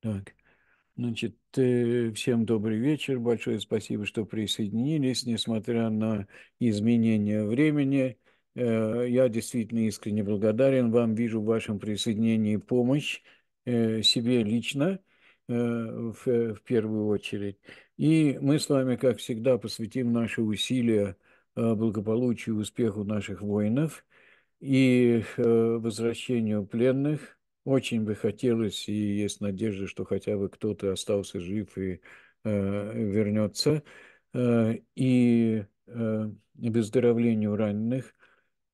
Так. Значит, э, всем добрый вечер. Большое спасибо, что присоединились, несмотря на изменение времени. Э, я действительно искренне благодарен вам, вижу в вашем присоединении помощь э, себе лично в первую очередь. И мы с вами, как всегда, посвятим наши усилия благополучию и успеху наших воинов и возвращению пленных – очень бы хотелось, и есть надежда, что хотя бы кто-то остался жив и э, вернется, э, и э, выздоровлению раненых.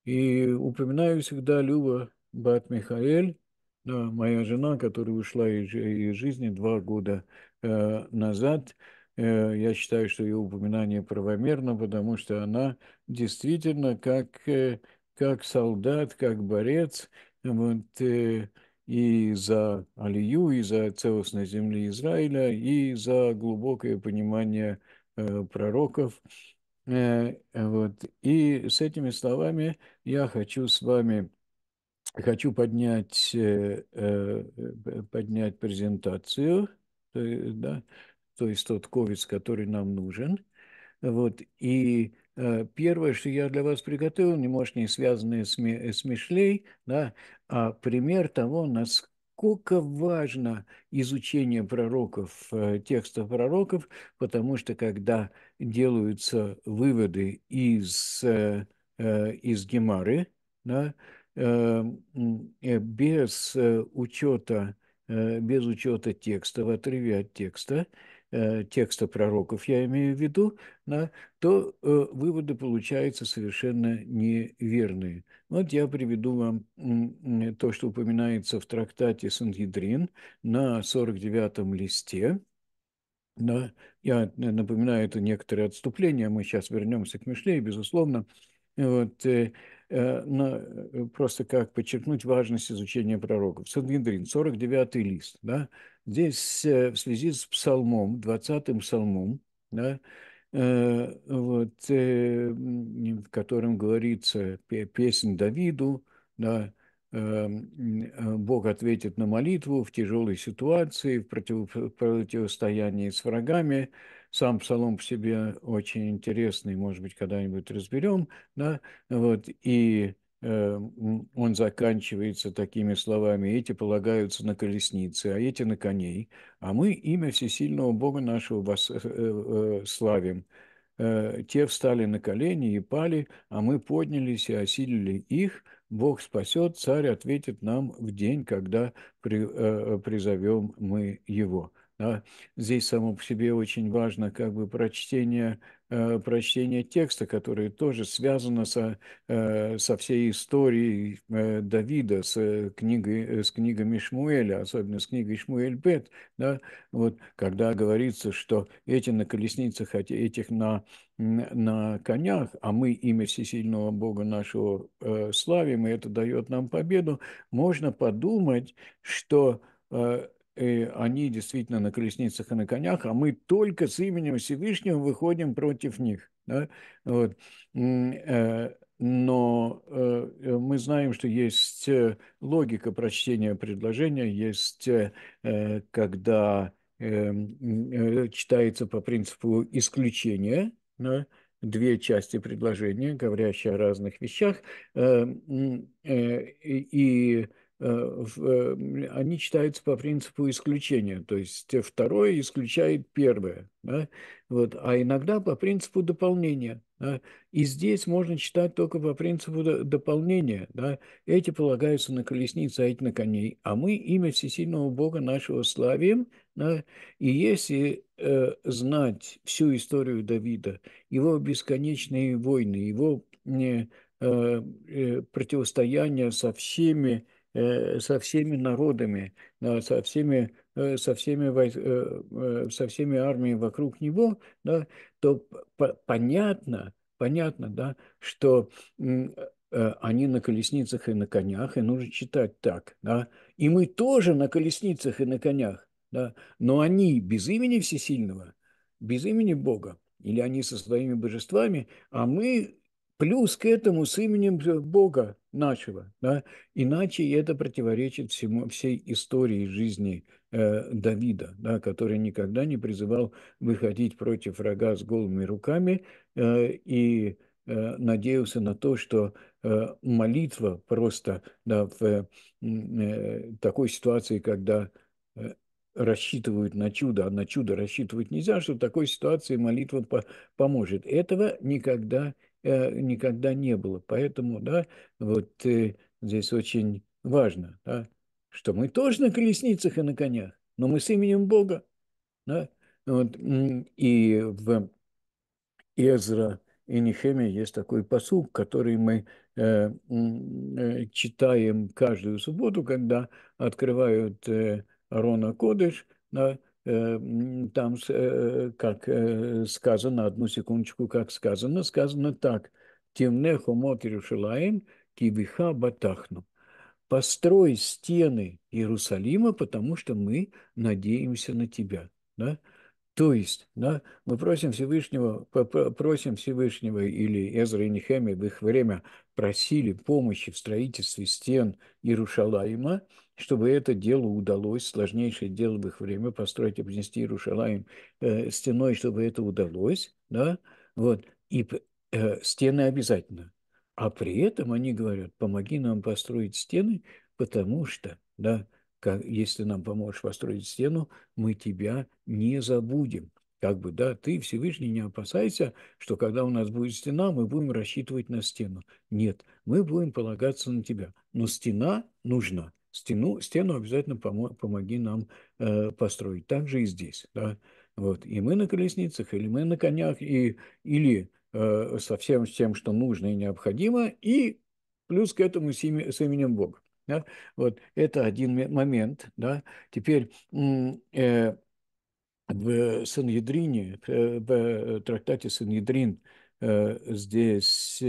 И упоминаю всегда Люба Бат Михаэль, да, моя жена, которая ушла из, из жизни два года э, назад. Э, я считаю, что ее упоминание правомерно, потому что она действительно как, э, как солдат, как борец, вот, э, и за Алию, и за целостность земли Израиля, и за глубокое понимание э, пророков. Э, вот. И с этими словами я хочу с вами хочу поднять, э, э, э поднять презентацию, то, э, да, то есть тот ковид, который нам нужен. Вот, и Э, первое, что я для вас приготовил, не может не связанное с, э, с Мишлей, да, а пример того, насколько важно изучение пророков, э, текстов пророков, потому что когда делаются выводы из, из Гемары, да, без учета, без учета текста, в отрыве от текста, Э, текста пророков, я имею в виду, да, то э, выводы получаются совершенно неверные. Вот я приведу вам то, что упоминается в трактате Сангидрин на 49-м листе. Да, я напоминаю, это некоторые отступления, мы сейчас вернемся к Мишле, безусловно. Вот, э, Э, на, э, просто как подчеркнуть важность изучения пророков. Сангедрин, 49-й лист. Да? Здесь э, в связи с псалмом, 20-м псалмом, да, вот, в котором говорится песнь Давиду, да, эм, Бог ответит на молитву в тяжелой ситуации, в противостоянии с врагами, сам псалом в себе очень интересный, может быть, когда-нибудь разберем, да, вот, и э, он заканчивается такими словами, эти полагаются на колесницы, а эти на коней, а мы имя всесильного Бога нашего вас, э, э, славим. Те встали на колени и пали, а мы поднялись и осилили их. Бог спасет, царь ответит нам в день, когда при, призовем мы его. Да? Здесь само по себе очень важно как бы прочтение, э, прочтение текста, который тоже связано со, э, со всей историей э, Давида, с, э, книгой, э, с книгами Шмуэля, особенно с книгой Шмуэль Бет, да? вот, когда говорится, что эти на колесницах, а этих на, на конях, а мы имя всесильного Бога нашего э, славим, и это дает нам победу, можно подумать, что э, Э, они действительно на колесницах и на конях, а мы только с именем Всевышнего выходим против них. Да? Вот. Э, но э, мы знаем, что есть логика прочтения предложения, есть когда читается по принципу исключения, да? две части предложения, говорящие о разных вещах, и Э, э, они читаются по принципу исключения, то есть э, второе исключает первое, да? вот, а иногда по принципу дополнения. Да? И здесь можно читать только по принципу дополнения. Да? Эти полагаются на колесницы, а эти на коней. А мы имя всесильного Бога нашего славим. Да? И если э, знать всю историю Давида, его бесконечные войны, его э, э, противостояние со всеми Э, со всеми народами, да, со всеми, э, со всеми, э, со всеми армиями вокруг него, да, то понятно, понятно, да, что они на колесницах и на конях, и нужно читать так, да, и мы тоже на колесницах и на конях, да, но они без имени Всесильного, без имени Бога, или они со своими божествами, а мы Плюс к этому с именем Бога нашего. Да? Иначе это противоречит всему, всей истории жизни э, Давида, да, который никогда не призывал выходить против врага с голыми руками э, и э, надеялся на то, что э, молитва просто да, в э, э такой ситуации, когда э, рассчитывают на чудо, а на чудо рассчитывать нельзя, что в такой ситуации молитва поможет. Этого никогда Э, никогда не было. Поэтому, да, вот э, здесь очень важно, да, что мы тоже на колесницах и на конях, но мы с именем Бога, да, вот, и в Эзра и Нехемия есть такой посуг, который мы э, э, читаем каждую субботу, когда открывают э, Арона Кодыш, да, Э, там, э, как э, сказано, одну секундочку, как сказано, сказано так. Темне хомот Иерушалаем, кибиха батахну. Построй стены Иерусалима, потому что мы надеемся на тебя. Да? То есть, да, мы просим Всевышнего, просим Всевышнего или Эзра и Нехемия в их время просили помощи в строительстве стен Иерушалаима, чтобы это дело удалось, сложнейшее дело в их время, построить, обнести Иерушалаем э, стеной, чтобы это удалось, да, вот, и э, стены обязательно. А при этом они говорят, помоги нам построить стены, потому что, да, как, если нам поможешь построить стену, мы тебя не забудем. Как бы, да, ты, Всевышний, не опасайся, что когда у нас будет стена, мы будем рассчитывать на стену. Нет, мы будем полагаться на тебя. Но стена нужна стену, стену обязательно помо, помоги нам э, построить. Так же и здесь. Да? Вот. И мы на колесницах, или мы на конях, и, или э, со всем тем, что нужно и необходимо, и плюс к этому с, име, с именем Бога. Да? Вот это один момент. Да? Теперь э, в Сангедрине, э, в э, трактате Сангедрин э, здесь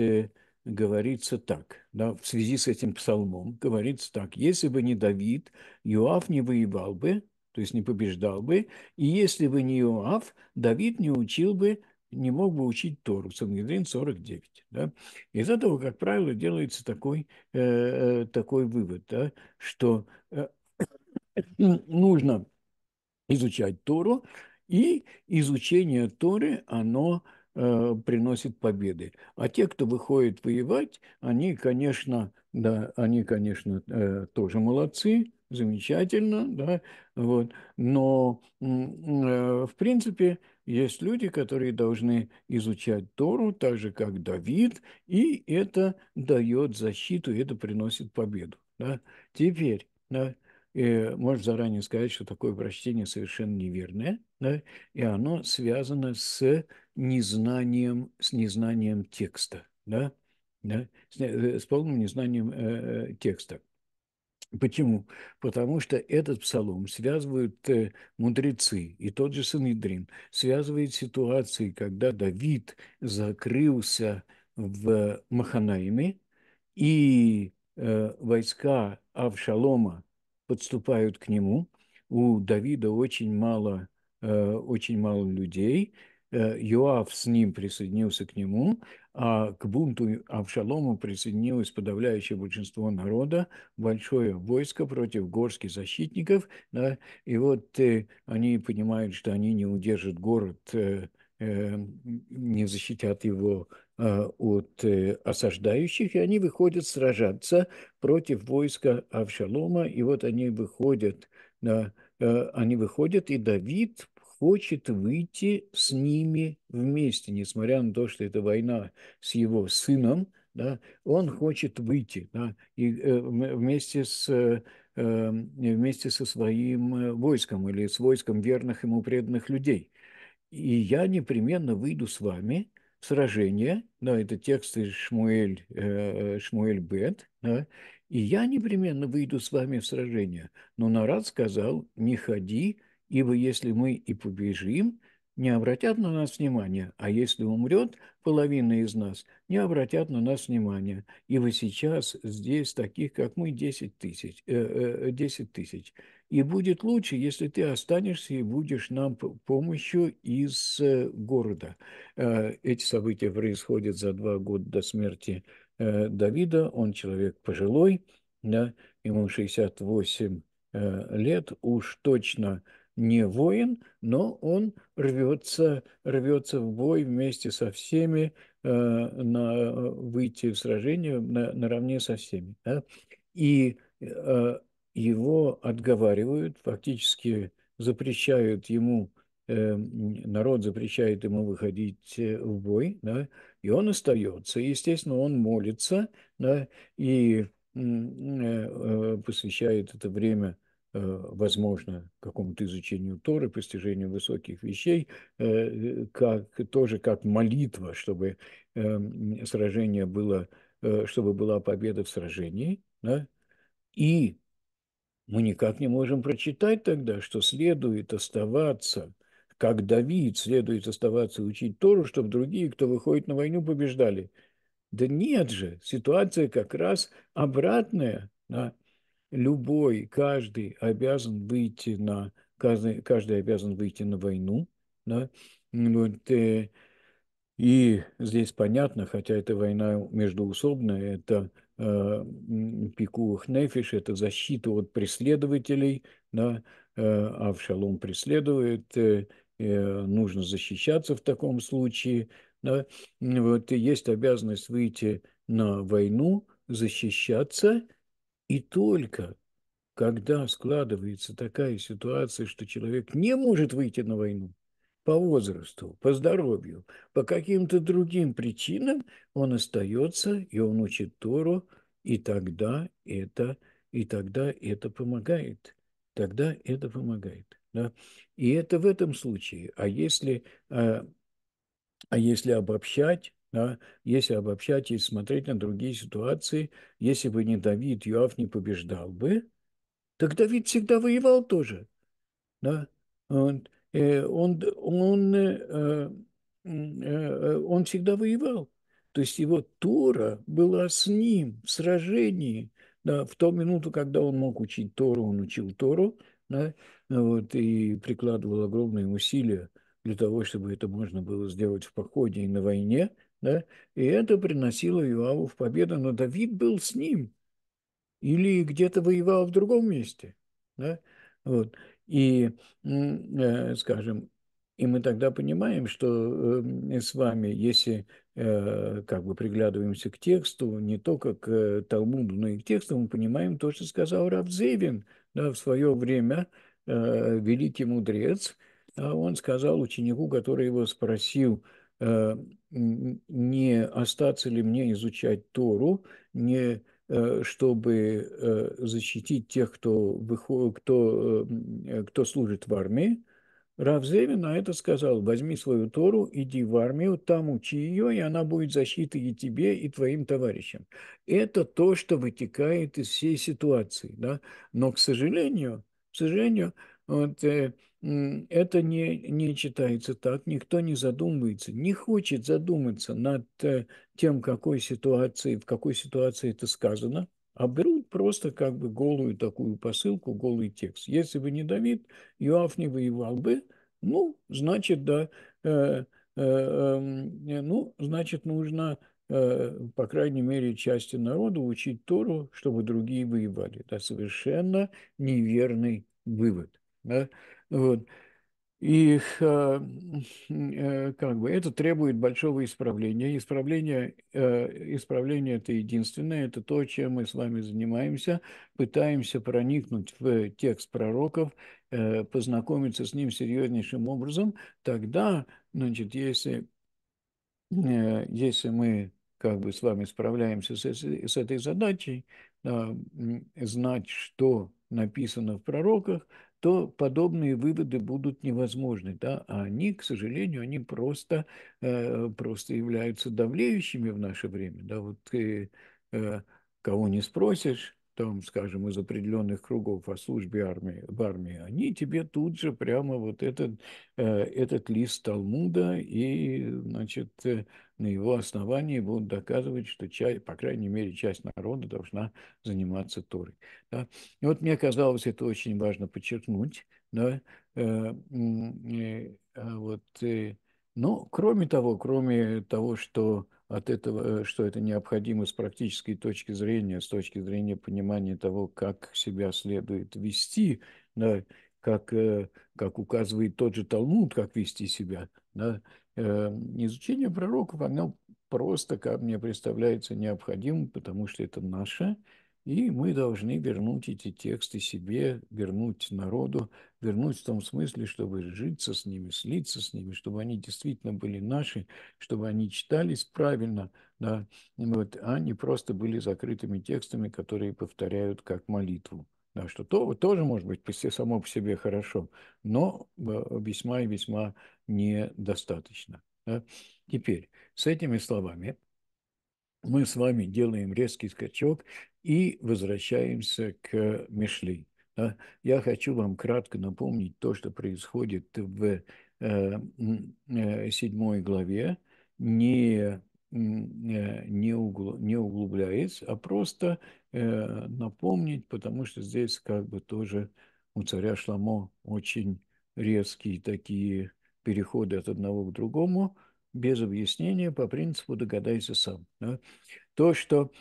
говорится так, да, в связи с этим псалмом, говорится так, если бы не Давид, Иоав не воевал бы, то есть не побеждал бы, и если бы не Иоав, Давид не учил бы, не мог бы учить Тору, Сангедрин 49. Да? Из этого, как правило, делается такой, э, э такой вывод, да, что э, нужно изучать Тору, и изучение Торы, оно – Э, приносит победы. А те, кто выходит воевать, они, конечно, да, они, конечно, э, тоже молодцы, замечательно, да, вот. Но, э, в принципе, есть люди, которые должны изучать Тору, так же, как Давид, и это дает защиту, и это приносит победу. Да? Теперь, да, и э, можно заранее сказать, что такое прочтение совершенно неверное, да? и оно связано с незнанием, с незнанием текста, да? Да? С, э, с полным незнанием э, э, текста. Почему? Потому что этот псалом связывают э, мудрецы, и тот же Санедрин связывает ситуации, когда Давид закрылся в Маханаиме, и э, войска Авшалома подступают к нему. У Давида очень мало, э, очень мало людей. Йоав э, с ним присоединился к нему, а к бунту Авшалому присоединилось подавляющее большинство народа, большое войско против горских защитников, да, и вот э, они понимают, что они не удержат город, э, э, не защитят его Э, от э, осаждающих, и они выходят сражаться против войска Авшалома, и вот они выходят, да, э, они выходят, и Давид хочет выйти с ними вместе, несмотря на то, что это война с его сыном, да, он хочет выйти да, и, вместе с эм, вместе со своим войском или с войском верных ему преданных людей. И я непременно выйду с вами, сражение, но это текст из Шмуэль, э, э Шмуэль Бет, да, и я непременно выйду с вами в сражение. Но Нарад сказал, не ходи, ибо если мы и побежим, не обратят на нас внимания, а если умрет половина из нас, не обратят на нас внимания. ибо сейчас здесь таких, как мы, 10 тысяч. Э, э, 10 тысяч. И будет лучше, если ты останешься и будешь нам помощью из э, города. Э, эти события происходят за два года до смерти э, Давида. Он человек пожилой, да, ему 68 лет, уж точно не воин, но он рвется, рвется в бой вместе со всеми, на выйти в сражение на, наравне со всеми. Да? И его отговаривают, фактически запрещают ему, э, народ запрещает ему выходить э, в бой, да, и он остается. Естественно, он молится да, и э, посвящает это время возможно, какому-то изучению Торы, постижению высоких вещей, как, тоже как молитва, чтобы эм, сражение было, чтобы была победа в сражении. Да? И мы никак не можем прочитать тогда, что следует оставаться, как Давид, следует оставаться и учить Тору, чтобы другие, кто выходит на войну, побеждали. Да нет же, ситуация как раз обратная. Да? Любой, каждый обязан выйти на каждый, каждый обязан выйти на войну. Да? Вот, э, и здесь понятно, хотя это война междуусобная, это Э, пикувых нефиш – это защита от преследователей, да, э, а шалом преследует, э, нужно защищаться в таком случае. Да. Вот, есть обязанность выйти на войну, защищаться, и только когда складывается такая ситуация, что человек не может выйти на войну, по возрасту, по здоровью, по каким-то другим причинам он остается, и он учит Тору, и тогда это, и тогда это помогает. Тогда это помогает. Да? И это в этом случае. А если, а, а если обобщать, да, если обобщать и смотреть на другие ситуации, если бы не Давид, Юав не побеждал бы, так Давид всегда воевал тоже. Да? Он, Э, он, он, э, э, он всегда воевал. То есть его Тора была с ним в сражении. Да, в ту минуту, когда он мог учить Тору, он учил Тору да, вот, и прикладывал огромные усилия для того, чтобы это можно было сделать в походе и на войне. Да, и это приносило Иоаву в победу, но Давид был с ним или где-то воевал в другом месте. Да, вот. И, э, скажем, и мы тогда понимаем, что эм, с вами, если э, как бы приглядываемся к тексту, не только к э, Талмуду, но и к тексту, мы понимаем то, что сказал Равзевин да, в свое время, великий мудрец, а он сказал ученику, который его спросил, не остаться ли мне изучать Тору, не Э, чтобы э, защитить тех, кто, выходит, кто, э, кто служит в армии. Рав Зевин на это сказал, возьми свою Тору, иди в армию, там учи ее, и она будет защитой и тебе, и твоим товарищам. Это то, что вытекает из всей ситуации. Да? Но, к сожалению, к сожалению, вот, э, это не, не читается так, никто не задумывается, не хочет задуматься над э, тем, какой ситуации, в какой ситуации это сказано, а берут просто как бы голую такую посылку, голый текст. Если бы не Давид, Иоав не воевал бы, ну, значит, да, э, э, э, ну, значит, нужно э, по крайней мере, части народа учить Тору, чтобы другие воевали. Это совершенно неверный вывод. Да? Вот. И а, э, как бы это требует большого исправления. Исправление, э, исправление это единственное, это то, чем мы с вами занимаемся, пытаемся проникнуть в текст пророков, э, познакомиться с ним серьезнейшим образом. Тогда, значит, если, если мы как бы с вами справляемся с, с этой задачей, а, знать, что написано в пророках – то подобные выводы будут невозможны. Да? А они, к сожалению, они просто, э, просто являются давлеющими в наше время. Да? Вот ты э, кого не спросишь, там, скажем, из определенных кругов о службе армии, в армии, они тебе тут же прямо вот этот, э, этот лист Талмуда и, значит, э, на его основании будут доказывать, что, часть, по крайней мере, часть народа должна заниматься Торой. Да? И вот мне казалось, это очень важно подчеркнуть. Да? Э, а вот. Но кроме того, кроме того, что от этого, э, что это необходимо с практической точки зрения, с точки зрения понимания того, как себя следует вести, да, как, э, как указывает тот же Талмуд, как вести себя. Да. Эм, изучение пророков, оно просто, как мне представляется, необходимо, потому что это наше, и мы должны вернуть эти тексты себе, вернуть народу, вернуть в том смысле, чтобы житься с ними, слиться с ними, чтобы они действительно были наши, чтобы они читались правильно, да, вот, а не просто были закрытыми текстами, которые повторяют как молитву. Да, что то, тоже может быть само по себе хорошо, но э, весьма и весьма недостаточно. Да. Теперь, с этими словами мы с вами делаем резкий скачок и возвращаемся к Мишли. А, я хочу вам кратко напомнить то, что происходит в э, э, седьмой главе, не, э, не, угл не углубляясь, а просто напомнить, потому что здесь как бы тоже у царя Шламо очень резкие такие переходы от одного к другому, без объяснения, по принципу «догадайся сам». То, что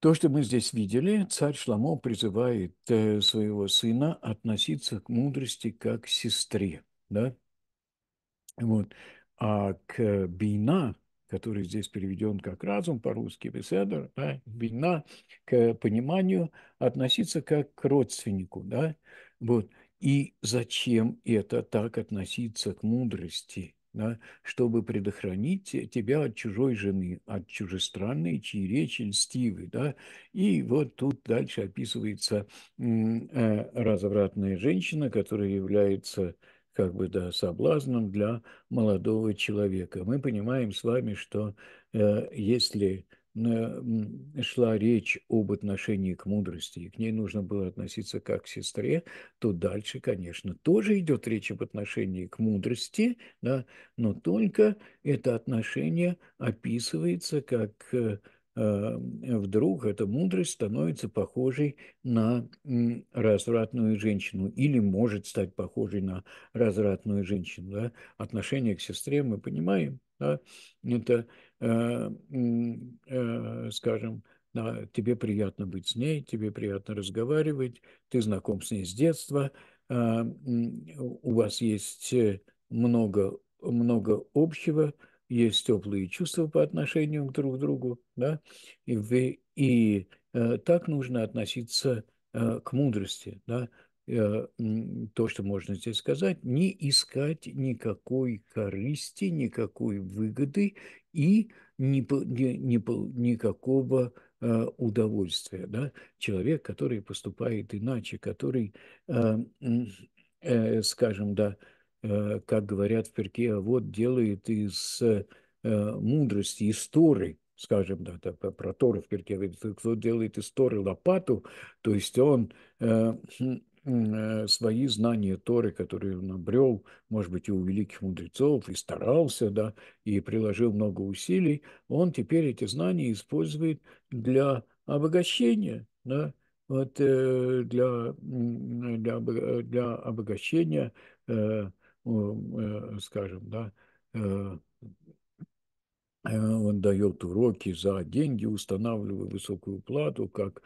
то, что мы здесь видели, царь Шламо призывает э, своего сына относиться к мудрости как к сестре, да? Вот. А к бина, который здесь переведен как разум по-русски, беседер, да, бина, к пониманию относиться как к родственнику, да? Вот. И зачем это так относиться к мудрости? да, чтобы предохранить тебя от чужой жены, от чужестранной, чьи речи льстивы. Да? И вот тут дальше описывается э, развратная женщина, которая является как бы, да, соблазном для молодого человека. Мы понимаем с вами, что э, если шла речь об отношении к мудрости, и к ней нужно было относиться как к сестре, то дальше, конечно, тоже идет речь об отношении к мудрости, да, но только это отношение описывается как э, а, вдруг эта мудрость становится похожей на развратную женщину или может стать похожей на развратную женщину. Да? Отношение к сестре мы понимаем, да? это Э, э, скажем, тебе приятно быть с ней, тебе приятно разговаривать, ты знаком с ней с детства, а, у вас есть э, много, много общего, есть теплые чувства по отношению друг к другу, да, и, вы, и так нужно относиться к мудрости, да, то, что можно здесь сказать, не искать никакой корысти, никакой выгоды и ни, ни, ни, никакого э, удовольствия. Да? Человек, который поступает иначе, который, э, э, скажем, да, как говорят в перке, вот делает из мудрости, истории, скажем, да, да, про Тору в перке, кто делает из Торы лопату, то есть он хм, Э, свои знания Торы, которые он обрел, может быть, и у великих мудрецов, и старался, да, и приложил много усилий, он теперь эти знания использует для обогащения, да, вот э, для, для, э, для обогащения, скажем, да, он дает уроки за деньги, устанавливая высокую плату, как,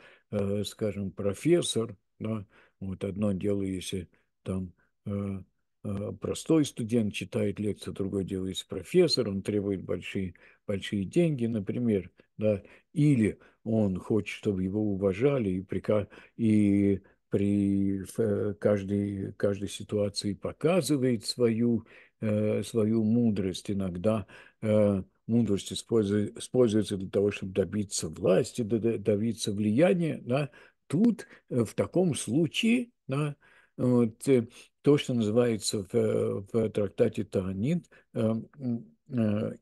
скажем, профессор, да, вот одно дело, если там э, э, простой студент читает лекцию, другое дело, если профессор, он требует большие, большие деньги, например, да, или он хочет, чтобы его уважали и, прика... и при э, каждой, каждой ситуации показывает свою, э, свою мудрость. Иногда э, мудрость используется для того, чтобы добиться власти, добиться влияния, да, тут э, в таком случае да, вот, э, то, что называется в, в трактате Таанит, э,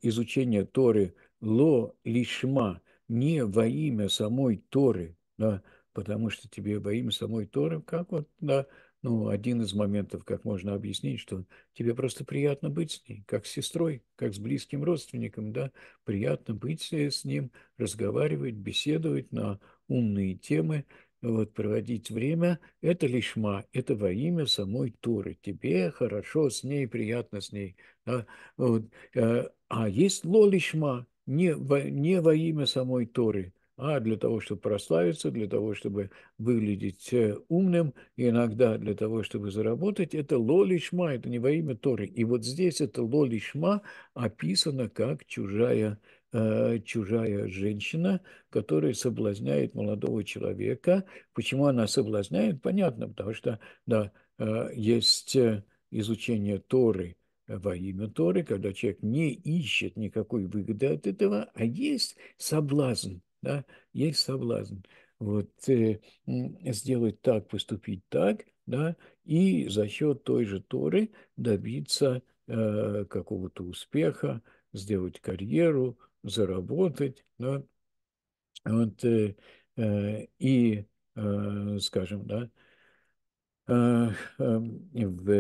изучение Торы ло лишма, не во имя самой Торы, да, потому что тебе во имя самой Торы, как вот, да, ну, один из моментов, как можно объяснить, что тебе просто приятно быть с ней, как с сестрой, как с близким родственником, да, приятно быть с ним, разговаривать, беседовать на умные темы, вот, проводить время, это лишма, это во имя самой Торы. Тебе хорошо с ней, приятно с ней. Да? Вот. Э, а есть ло лишма, не во, не во имя самой Торы, а для того, чтобы прославиться, для того, чтобы выглядеть э, умным, и иногда для того, чтобы заработать, это ло лишма, это не во имя Торы. И вот здесь это ло лишма описано как чужая Э, чужая женщина, которая соблазняет молодого человека. Почему она соблазняет? Понятно, потому что да, э, есть э, изучение Торы во имя Торы, когда человек не ищет никакой выгоды от этого, а есть соблазн, да, есть соблазн. Вот сделать так, поступить так, да, и за счет той же Торы добиться какого-то успеха, сделать карьеру, заработать, да, вот, э, э, и, э, скажем, да, э, эм, э, в,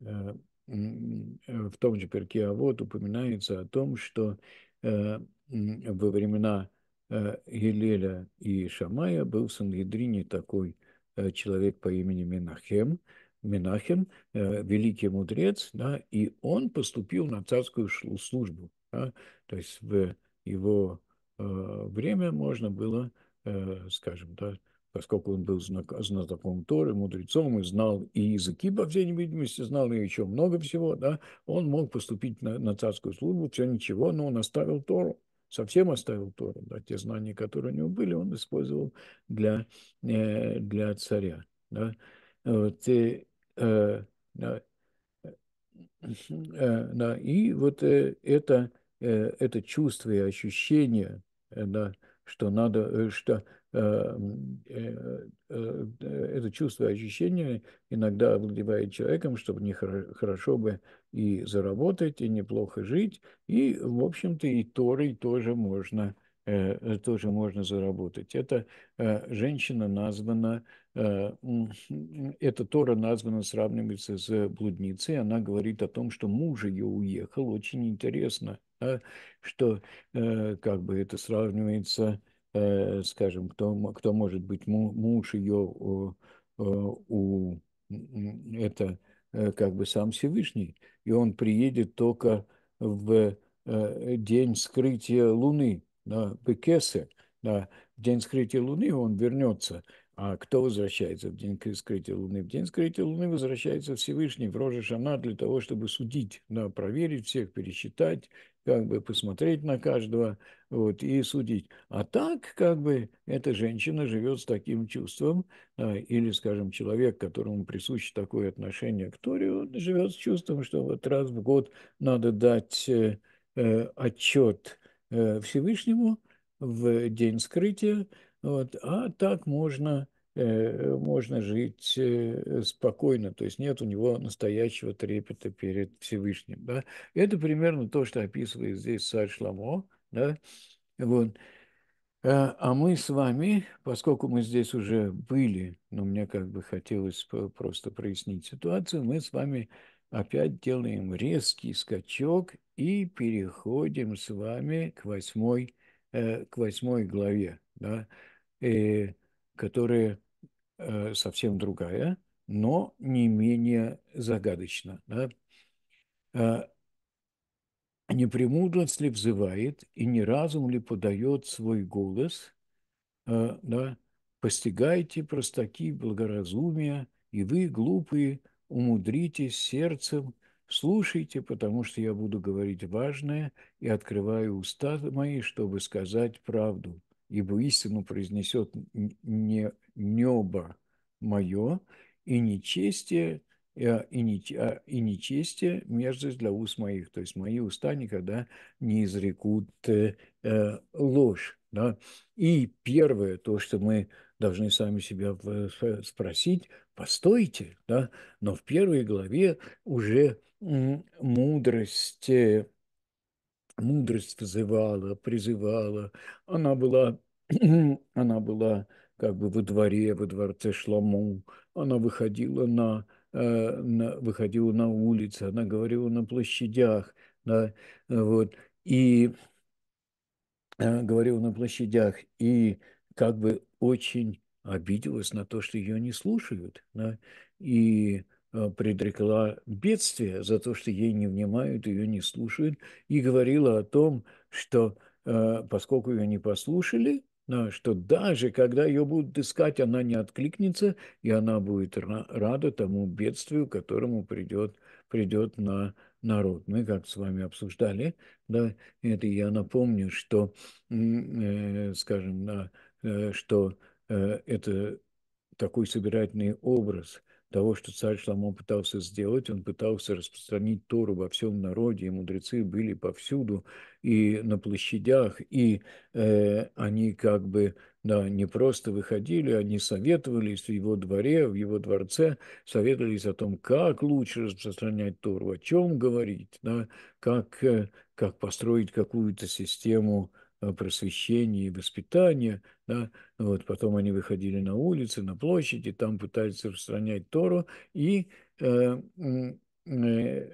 э, в том же перке а вот упоминается о том, что э, во времена э, Елеля и Шамая был в Сангедрине такой э, человек по имени Минахем, Минахем э, великий мудрец, да, и он поступил на царскую службу. Да? То есть в его э, время можно было, э, скажем, да, поскольку он был знатоком Торы, мудрецом и знал и языки, по всей невидимости, знал и еще много всего, да, он мог поступить на, на царскую службу, все ничего, но он оставил Тору, совсем оставил Тору, да, те знания, которые у него были, он использовал для, э, для царя, да. Вот, и, э, э, да, э, э, да, и вот э, это Э, это чувство и ощущение, э, да, что надо, э, что это чувство и ощущение иногда овладевает человеком, чтобы не хорошо бы и заработать, и неплохо жить, и, в общем-то, и Торой тоже можно тоже можно заработать. Эта женщина названа, эта Тора названа, сравнивается с блудницей. Она говорит о том, что муж ее уехал. Очень интересно, да, что э, как бы это сравнивается, э, скажем, кто, кто может быть муж ее э, у, у это э, как бы сам Всевышний, и он приедет только в э, день скрытия Луны, на Пекесе, да, в день скрытия Луны он вернется. А кто возвращается в день скрытия Луны? В день скрытия Луны возвращается Всевышний в Роже Шана для того, чтобы судить, да, проверить всех, пересчитать, как бы посмотреть на каждого вот, и судить. А так, как бы, эта женщина живет с таким чувством, а, или, скажем, человек, которому присуще такое отношение к Торе, он живет с чувством, что вот раз в год надо дать э, э, отчет э, Всевышнему в день скрытия, вот, а так можно Э, можно жить э, спокойно, то есть нет у него настоящего трепета перед Всевышним. Да? Это примерно то, что описывает здесь царь Шламо. Да? Вот. А, а мы с вами, поскольку мы здесь уже были, но мне как бы хотелось просто прояснить ситуацию, мы с вами опять делаем резкий скачок и переходим с вами к восьмой, э, к восьмой главе, да, которая Э, совсем другая, но не менее загадочна. Да? Э, не премудрость ли взывает, и не разум ли подает свой голос? Э, да? Постигайте, простаки, благоразумия, и вы, глупые, умудритесь сердцем, слушайте, потому что я буду говорить важное, и открываю уста мои, чтобы сказать правду ибо истину произнесет не небо мое, и нечестие, э, и, не, а, и нечестие мерзость для уст моих. То есть мои уста никогда не изрекут э, э ложь. Да? И первое, то, что мы должны сами себя спросить, постойте, да? но в первой главе уже мудрость э, мудрость вызывала, призывала. Она была, она была как бы во дворе, во дворце Шламу. Она выходила на, э, на, выходила на улицы, она говорила на площадях, да, вот, и э, говорила на площадях, и как бы очень обиделась на то, что ее не слушают, да, и а, предрекла бедствие за то, что ей не внимают, ее не слушают, и говорила о том, что а, поскольку ее не послушали, а, что даже когда ее будут искать, она не откликнется, и она будет рада тому бедствию, которому придет, придет на народ. Мы как с вами обсуждали, да, это я напомню, что, э, скажем, э, что э, это такой собирательный образ того, что царь Шламон пытался сделать. Он пытался распространить Тору во всем народе, и мудрецы были повсюду, и на площадях, и э, они как бы да, не просто выходили, они советовались в его дворе, в его дворце, советовались о том, как лучше распространять Тору, о чем говорить, да, как, э, как построить какую-то систему просвещения и воспитания. Да? Вот, потом они выходили на улицы, на площади, там пытались распространять Тору и э, э, э,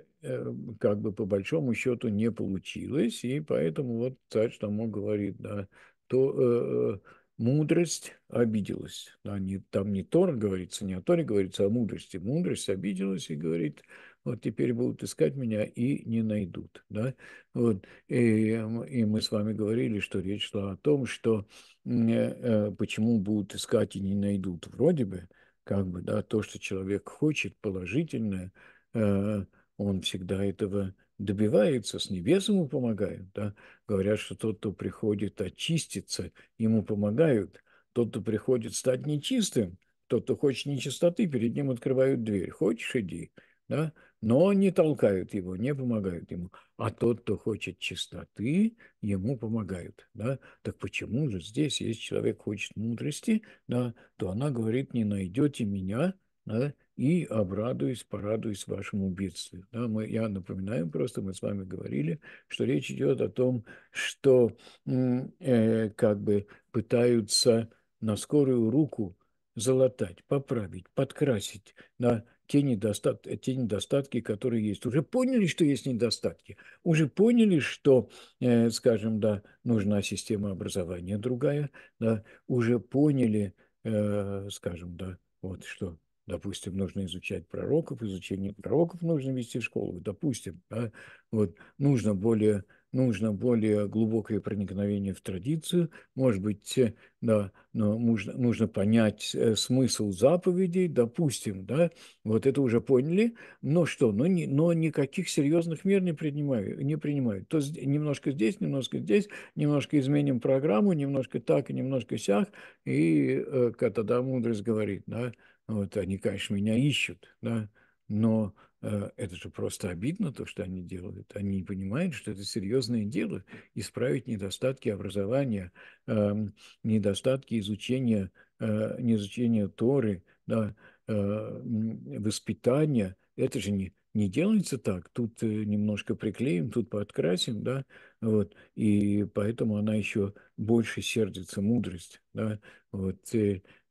как бы по большому счету не получилось, и поэтому вот царь тому говорит, да, то э, э, мудрость обиделась. Да, не, там не Тор говорится, не о Торе говорится, а мудрости. Мудрость обиделась и говорит, вот теперь будут искать меня и не найдут. Да? Вот. И, эм, и мы с вами говорили, что речь шла о том, что э, почему будут искать и не найдут. Вроде бы, как бы, да, то, что человек хочет, положительное, э, он всегда этого добивается, с небес ему помогают. Да? Говорят, что тот, кто приходит очиститься, ему помогают. Тот, кто приходит стать нечистым, тот, кто хочет нечистоты, перед ним открывают дверь. Хочешь, иди. Да? но не толкают его, не помогают ему. А тот, кто хочет чистоты, ему помогают. Да? Так почему же здесь, если человек хочет мудрости, да, то она говорит, не найдете меня, да, и обрадуюсь, порадуюсь вашему бедствию. Да, мы, я напоминаю просто, мы с вами говорили, что речь идет о том, что э, как бы пытаются на скорую руку залатать, поправить, подкрасить, да, те, недостат... Э, те недостатки, которые есть. Уже поняли, что есть недостатки, уже поняли, что, э, скажем, да, нужна система образования другая, да, уже поняли, э, скажем, да, вот что Допустим, нужно изучать пророков, изучение пророков нужно вести в школу, допустим, да, вот, нужно более нужно более глубокое проникновение в традицию, может быть, э, да, но нужно, нужно понять э, смысл заповедей, допустим, да, вот это уже поняли, но что, но, не, но никаких серьезных мер не принимают, не принимают. То немножко здесь, немножко здесь, немножко изменим программу, немножко так и немножко сяк, и э, когда тогда мудрость говорит, да, вот они, конечно, меня ищут, да, но Э, это же просто обидно, то, что они делают. Они не понимают, что это серьезное дело. Исправить недостатки образования, эм, недостатки изучения, э, изучения Торы, да, э, воспитания. Это же не, не делается так. Тут немножко приклеим, тут пооткрасим, да, вот. И поэтому она еще больше сердится, мудрость, да, вот.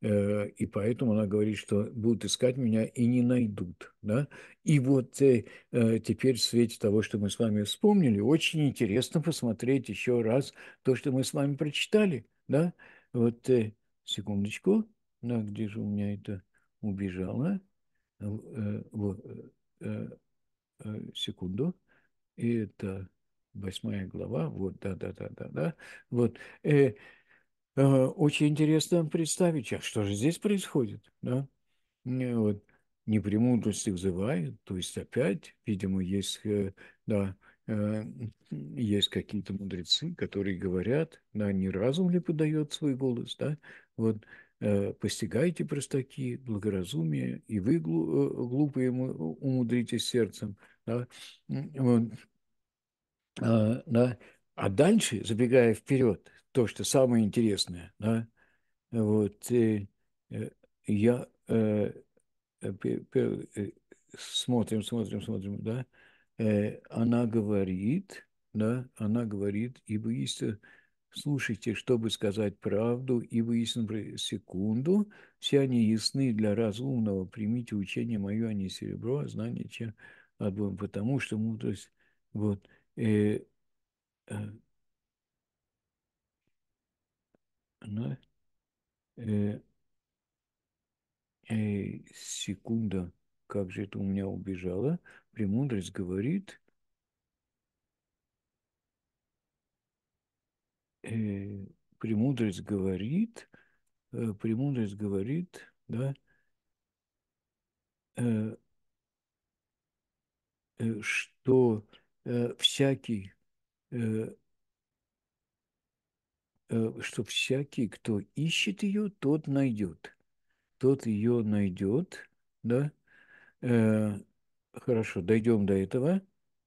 Э, и поэтому она говорит, что будут искать меня и не найдут. Да? И вот э, э, теперь в свете того, что мы с вами вспомнили, очень интересно посмотреть еще раз то, что мы с вами прочитали. Да? Вот секундочку, да, где же у меня это убежало? Вот, секунду. И это восьмая глава, вот, да-да-да-да-да. Вот, э, Э, очень интересно представить, а что же здесь происходит, да? Вот. Непремудрость их взывает, то есть опять, видимо, есть, э, да, э, есть какие-то мудрецы, которые говорят, да, не разум ли подает свой голос, да, вот, постигайте простаки, благоразумие, и вы, глупые, умудритесь сердцем, да, вот, да, а дальше, забегая вперед, то, что самое интересное, да, вот, и, э, э, я э, э, смотрим, смотрим, смотрим, да, она говорит, да, она говорит, ибо истина, слушайте, чтобы сказать правду, ибо истину секунду, все они ясны для разумного, примите учение мое, а не серебро, а знание, чем отбоем, потому что мудрость, вот, э, э, ¿no? Э, э, секунда, как же это у меня убежало? Премудрость говорит, э, премудрость говорит, э, премудрость говорит, да, э, э, что э, всякий э, Э, что всякий, кто ищет ее, тот найдет. Тот ее найдет, да. Э, хорошо, дойдем до этого.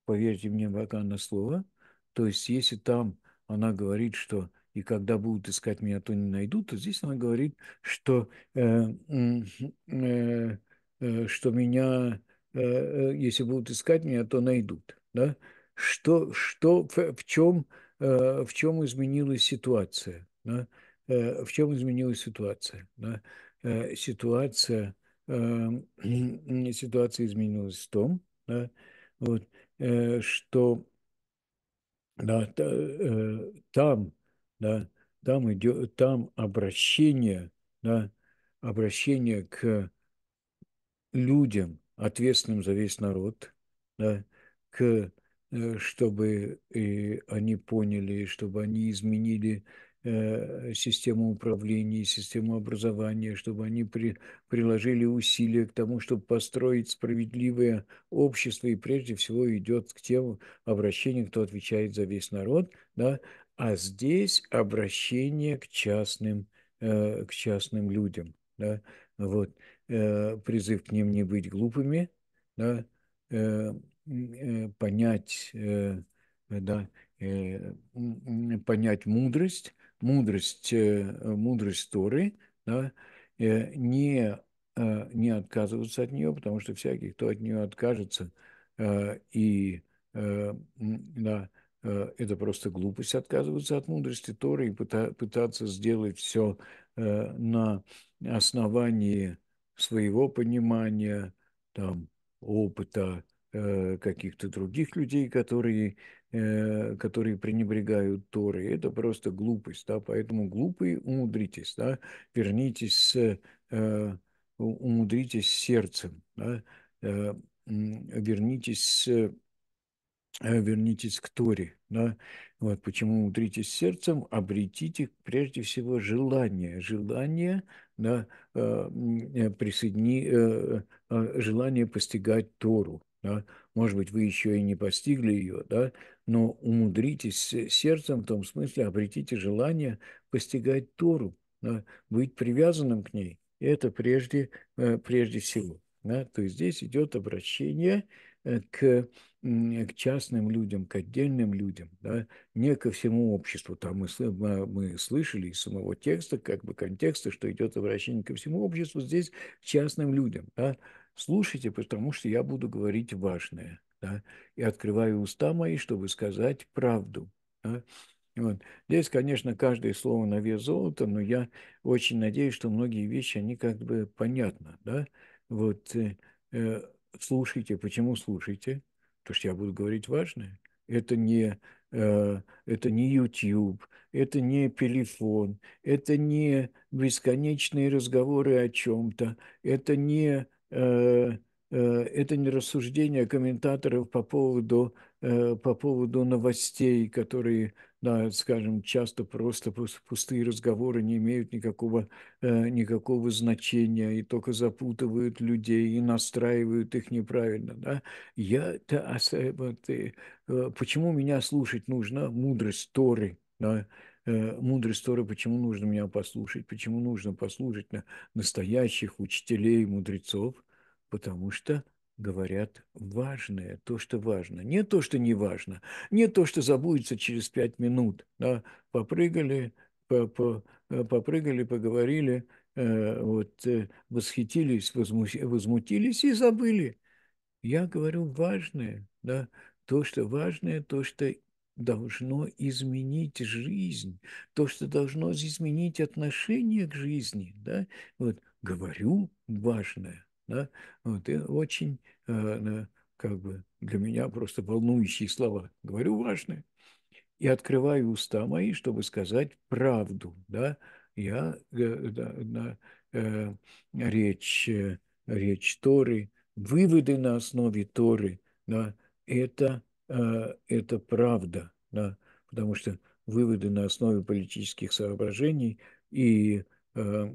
Поверьте мне пока на слово. То есть, если там она говорит, что и когда будут искать меня, то не найдут, то здесь она говорит, что, э, э, э, что меня, э, э, если будут искать меня, то найдут. Да? Что, что, в, в чем Э, в чем изменилась ситуация. Да? Э, в чем изменилась ситуация? Да? Э, ситуация, эм, ситуация изменилась в том, да, вот, что да, там, да, там, идет, там обращение, да, обращение к людям, ответственным за весь народ, да, к Э, чтобы и э, они поняли, чтобы они изменили э, систему управления, систему образования, чтобы они при, приложили усилия к тому, чтобы построить справедливое общество, и прежде всего идет к тем обращениям, кто отвечает за весь народ, да, а здесь обращение к частным, к частным людям, да, вот, призыв к ним не быть глупыми, да, Э, понять, э, да, э, понять мудрость, мудрость, мудрость Торы, да, не, не отказываться от нее, потому что всякий, кто от нее откажется, и да, это просто глупость отказываться от мудрости Торы и пытаться сделать все на основании своего понимания, там, опыта, Э, каких-то других людей, которые, э, которые пренебрегают Торой. Это просто глупость, да, поэтому глупые умудритесь, да, вернитесь с, э, умудритесь сердцем, да, вернитесь вернитесь к Торе. Да? Вот почему умудритесь сердцем, обретите прежде всего желание, желание, да, присоедини, желание постигать Тору да, может быть, вы еще и не постигли ее, да, но умудритесь сердцем в том смысле, обретите желание постигать Тору, да, быть привязанным к ней. Это прежде, э, прежде всего. Да? То есть здесь идет обращение э, к, к частным людям, к отдельным людям, да? не ко всему обществу. Там мы, мы слышали из самого текста, как бы контекста, что идет обращение ко всему обществу, здесь к частным людям. Да? Слушайте, потому что я буду говорить важное. Да? И открываю уста мои, чтобы сказать правду. Да? Вот. Здесь, конечно, каждое слово на вес золота, но я очень надеюсь, что многие вещи, они как бы понятны. Да? Вот э, э, слушайте, почему слушайте? Потому что я буду говорить важное. Это не, э, это не YouTube, это не телефон, это не бесконечные разговоры о чем-то, это не Э, э, это не рассуждение комментаторов по поводу, э, по поводу новостей, которые, да, скажем, часто просто пустые разговоры не имеют никакого, никакого значения и только запутывают людей и настраивают их неправильно. Да? Я, а почему меня слушать нужно мудрость Торы? Да? Э, мудрость Торы, почему нужно меня послушать, почему нужно послушать на настоящих учителей, мудрецов, потому что говорят важное, то, что важно. Не то, что не важно, не то, что забудется через пять минут. Да? Попрыгали, э, попрыгали, поговорили, э, вот, восхитились, возмутились и забыли. Я говорю важное, да? то, что важное, то, что должно изменить жизнь, то, что должно изменить отношение к жизни. Да? Вот говорю важное. Да? Вот, и очень э, как бы для меня просто волнующие слова. Говорю важное. И открываю уста мои, чтобы сказать правду. Да? Я э, да, э, речь, э, речь Торы, выводы на основе Торы, да, это а, это правда, да, потому что выводы на основе политических соображений и а,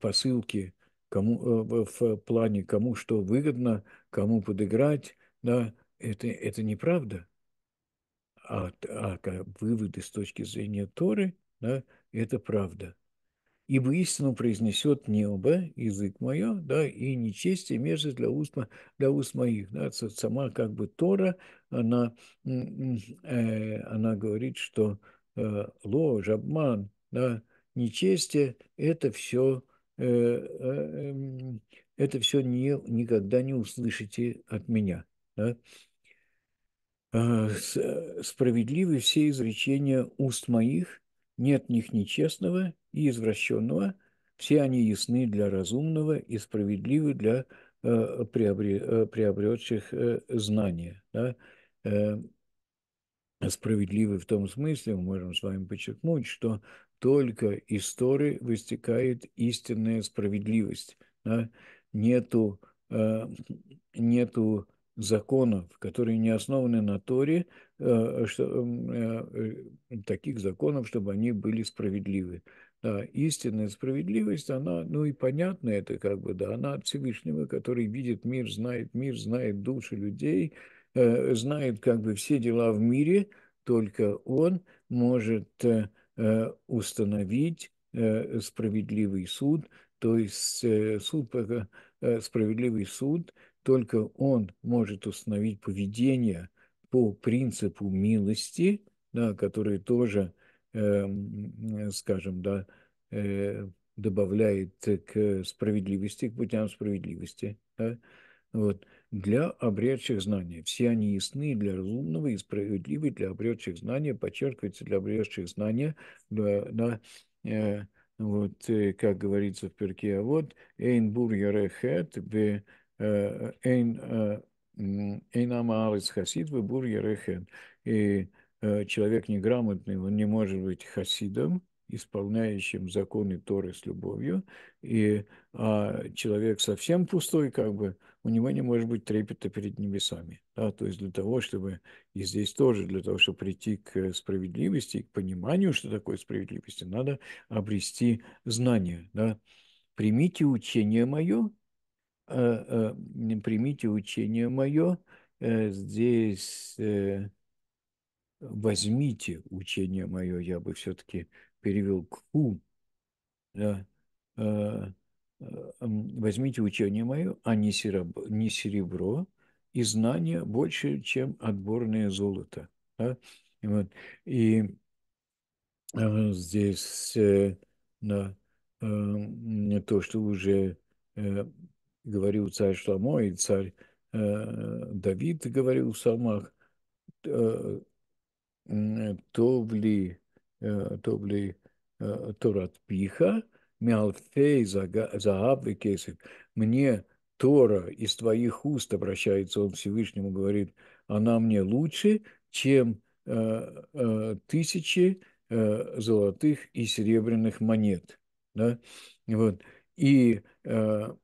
посылки кому, э, в плане кому что выгодно, кому подыграть, да, это, это неправда. А, а выводы с точки зрения Торы, да, это правда ибо истину произнесет небо, язык мое, да, и нечестие между для уст, для уст моих. Да, сама как бы Тора, она, э, она говорит, что э, ложь, обман, да, нечестие – это все э, э эм, это все не, никогда не услышите от меня. Да? А, э, справедливы все изречения уст моих, нет в них нечестного и извращенного, все они ясны для разумного и справедливы для э, э, приобретших э, знания. Да? справедливы в том смысле, мы можем с вами подчеркнуть, что только из Торы выстекает истинная справедливость. Да? Нету, нету законов, которые не основаны на Торе, э, что, э, э, таких законов, чтобы они были справедливы. Да, истинная справедливость, она, ну и понятно это как бы, да, она от Всевышнего, который видит мир, знает мир, знает души людей, знает как бы все дела в мире, только он может установить справедливый суд, то есть суд, справедливый суд – только он может установить поведение по принципу милости, да, который тоже, эм, э, скажем, да, э, добавляет к справедливости, к путям справедливости. Да, вот, для обретших знания. Все они ясны для разумного и справедливы для обретших знания, подчеркивается, для обретших знания, да, да, э, вот, э, как говорится в перке, а вот «Эйнбур ярехет бе Э, Эйнам э, Аарец Хасид, Бур Ерехен. И э, человек неграмотный, он не может быть хасидом, исполняющим законы Торы с любовью, и а человек совсем пустой, как бы, у него не может быть трепета перед небесами. Да? То есть для того, чтобы, и здесь тоже, для того, чтобы прийти к справедливости, к пониманию, что такое справедливость, надо обрести знание. Да? «Примите учение мое Э, э, примите учение мое, э, здесь возьмите учение мое, я бы все-таки перевел к ху, да, возьмите учение мое, а не серебро, не серебро и знания больше, чем отборное золото. Да? И, вот, и здесь да, то, что уже говорил царь Шламо, и царь э, Давид говорил в псалмах, э, Товли, э, Товли э, Торатпиха, Мялфей Загаб и Кесик. Мне Тора из твоих уст обращается он Всевышнему, говорит, она мне лучше, чем э, э, тысячи э, золотых и серебряных монет. Да? Вот и, э,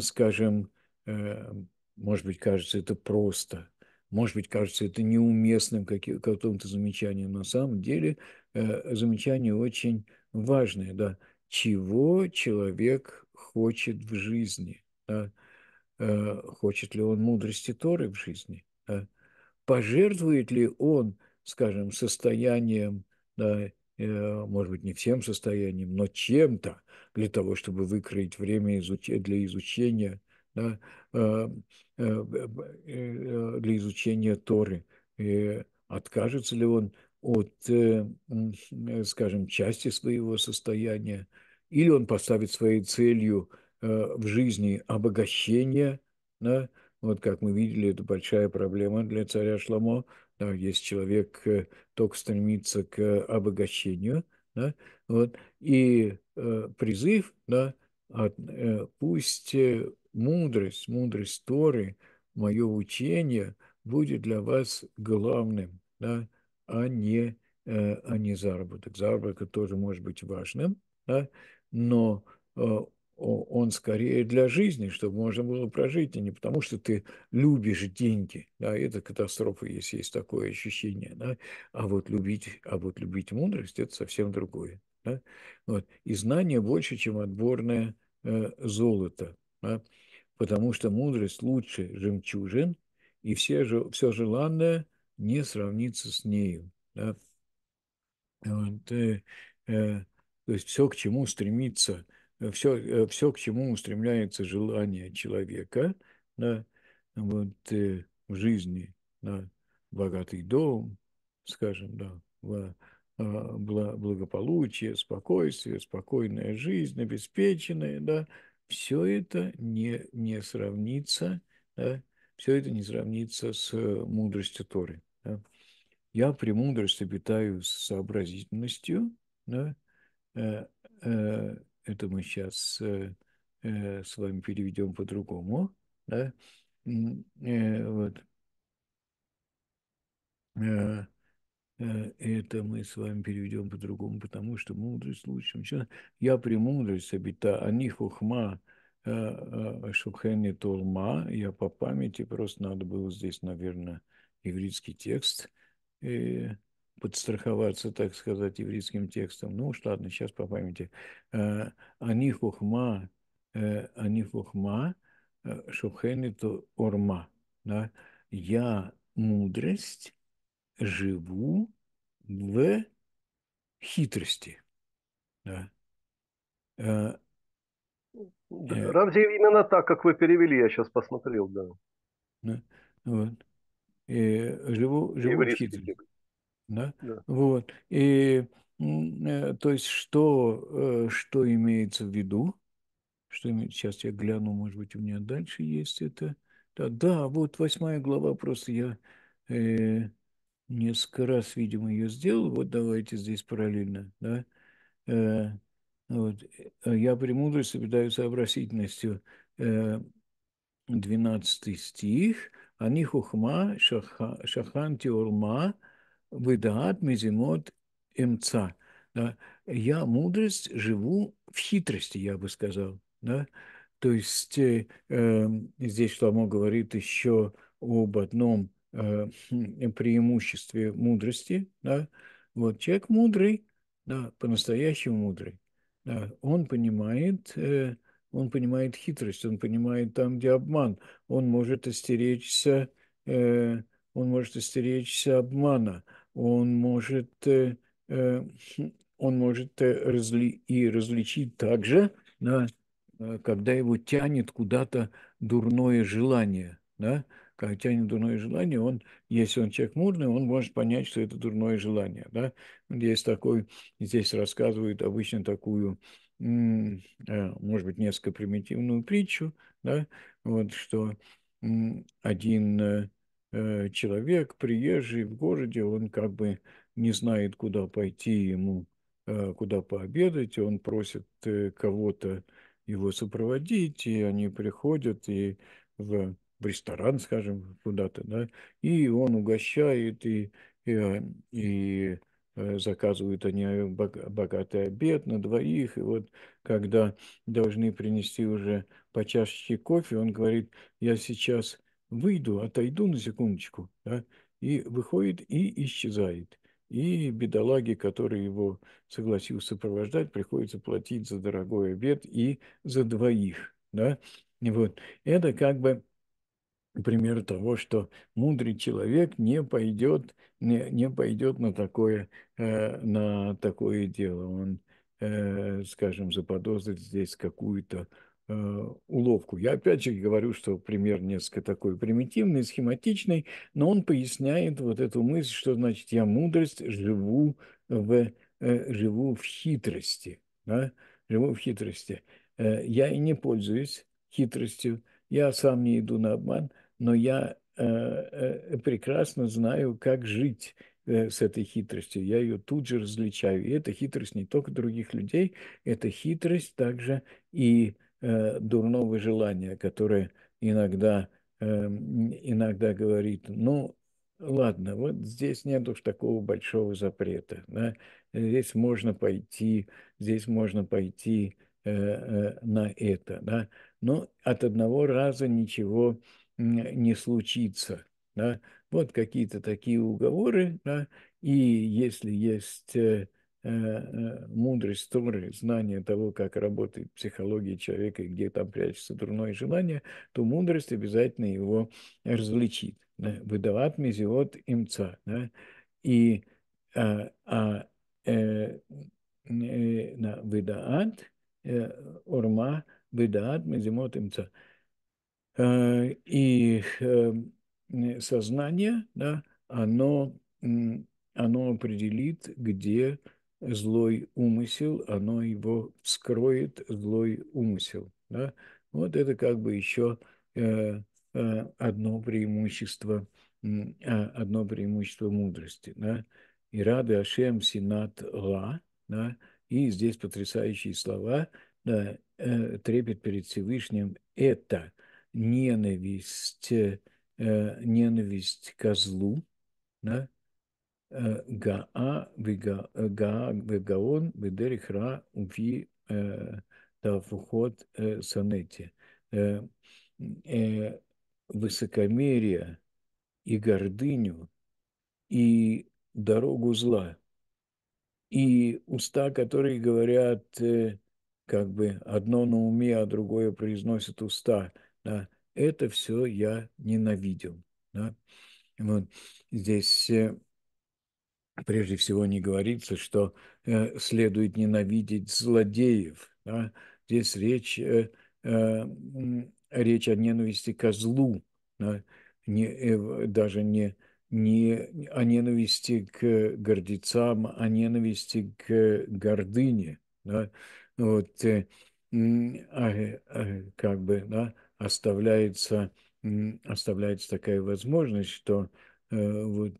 скажем, э, может быть, кажется это просто, может быть, кажется это неуместным каким-то замечанием. На самом деле э, замечание очень важное, да, чего человек хочет в жизни, да? хочет ли он мудрости Торы в жизни, да? пожертвует ли он, скажем, состоянием да, Э, может быть, не всем состоянием, но чем-то для того, чтобы выкроить время для изучения, да, э, э, для изучения Торы. И откажется ли он от, скажем, части своего состояния, или он поставит своей целью в жизни обогащение, да, вот как мы видели, это большая проблема для царя Шламо, да, если человек э, только стремится к обогащению, да, вот, и э, призыв, да, от, э, пусть э, мудрость, мудрость Торы, мое учение будет для вас главным, да, а не, э, а не заработок. Заработок тоже может быть важным, да, но э, он скорее для жизни, чтобы можно было прожить, а не потому, что ты любишь деньги. Да, это катастрофа, если есть такое ощущение. Да? А, вот любить, а вот любить мудрость – это совсем другое. Да? Вот. И знание больше, чем отборное э, золото. Да? Потому что мудрость лучше жемчужин, и все, же, все желанное не сравнится с нею. Да? Вот, э, э, то есть все, к чему стремится – все, э, все, э, к чему устремляется желание человека да, вот, э, в жизни, да, богатый дом, скажем, да, в, а, благополучие, спокойствие, спокойная жизнь, обеспеченная, да, все это не, не сравнится, да, все это не сравнится с э, мудростью Торы. Да. Я премудрость обитаю с сообразительностью, да, э, э, это мы сейчас э, э, с вами переведем по-другому, да, э, вот. Это мы с вами переведем по-другому, потому что мудрость лучше. Я премудрость обита, а не хухма шухени толма. Я по памяти, просто надо было здесь, наверное, еврейский текст. И, подстраховаться, так сказать, еврейским текстом. Ну уж ладно, сейчас по памяти. Э, они хухма, э, они хухма, э, шухениту орма. Да? Я мудрость живу в хитрости. Да. Рамзи, именно так, как вы перевели, я сейчас посмотрел, да. да. Вот. И живу, живу в хитрости. Да? Да. Вот. И э, то есть что, э, что имеется в виду? Что име... Сейчас я гляну, может быть, у меня дальше есть это. Да, да вот восьмая глава, просто я э, несколько раз, видимо, ее сделал. Вот давайте здесь параллельно. Да? Э, вот. Э, я премудрость обитаю сообразительностью. Э, 12 стих. Они хухма шахан теорма выдаат мезимот эмца. Да? Я мудрость живу в хитрости, я бы сказал. Да? То есть э, э, здесь Шламо говорит еще об одном э, хм, преимуществе мудрости. Да? Вот человек мудрый, да, по-настоящему мудрый, да, он понимает, э, он понимает хитрость, он понимает там, где обман, он может остеречься, э, он может остеречься обмана – он может, э, э, хм, он может э, разли и различить также, да, когда его тянет куда-то дурное желание, да, когда тянет дурное желание, он, если он человек мудрый, он может понять, что это дурное желание, да. Есть такой, здесь рассказывают обычно такую, может быть, несколько примитивную притчу, да, вот, что один Э, человек, приезжий в городе, он как бы не знает, куда пойти ему, э, куда пообедать, он просит э, кого-то его сопроводить, и они приходят и в, в ресторан, скажем, куда-то, да, и он угощает, и, и, и заказывают они богатый обед на двоих, и вот когда должны принести уже по чашечке кофе, он говорит, я сейчас выйду, отойду на секундочку, да, и выходит и исчезает. И бедолаге, который его согласился сопровождать, приходится платить за дорогой обед и за двоих. Да? и Вот. Это как бы пример того, что мудрый человек не пойдет, не, не пойдет на, такое, э, на такое дело. Он, э, скажем, заподозрит здесь какую-то Э, уловку. Я опять же говорю, что пример несколько такой примитивный, схематичный, но он поясняет вот эту мысль, что значит я мудрость живу в, э, живу в хитрости. Да? Живу в хитрости. Э, я и не пользуюсь хитростью, я сам не иду на обман, но я прекрасно знаю, как жить с этой хитростью. Я ее тут же различаю. И эта хитрость не только других людей, это хитрость также и э, дурного желания, которое иногда, эм, иногда говорит, ну, ладно, вот здесь нет уж такого большого запрета, да? здесь можно пойти, здесь можно пойти э, э, на это, да? но от одного раза ничего не случится. Да? Вот какие-то такие уговоры, да? и если есть... Э, Э, э, мудрость Торы, знание того, как работает психология человека и где там прячется дурное желание, то мудрость обязательно его различит. Да? Выдават мезиот имца. Да? И а, а, э, э, на выдаат э, орма выдаат мезимот имца. Э, и сознание, да, оно, оно определит, где злой умысел, оно его вскроет злой умысел. Да? Вот это как бы еще э, э, одно преимущество, а, одно преимущество мудрости. Да? И рады Ашем Синат Ла, да? и здесь потрясающие слова, да, э, трепет перед Всевышним – это ненависть, ненависть козлу, да? Э, Гаа Вегаон э, Ведерихра Ві э, та Фухот Санеті. Высокомерие и гордыню, и дорогу зла, и уста, которые говорят как бы одно на уме, а другое произносят уста. Да, это все я ненавидел. Да. Вот здесь прежде всего не говорится, что э, следует ненавидеть злодеев. Да? Здесь речь, э, э, речь о ненависти козлу, да? не, даже не, не о ненависти к гордецам, а ненависти к гордыне. Да? Вот, а, а, как бы да, оставляется, оставляется такая возможность, что вот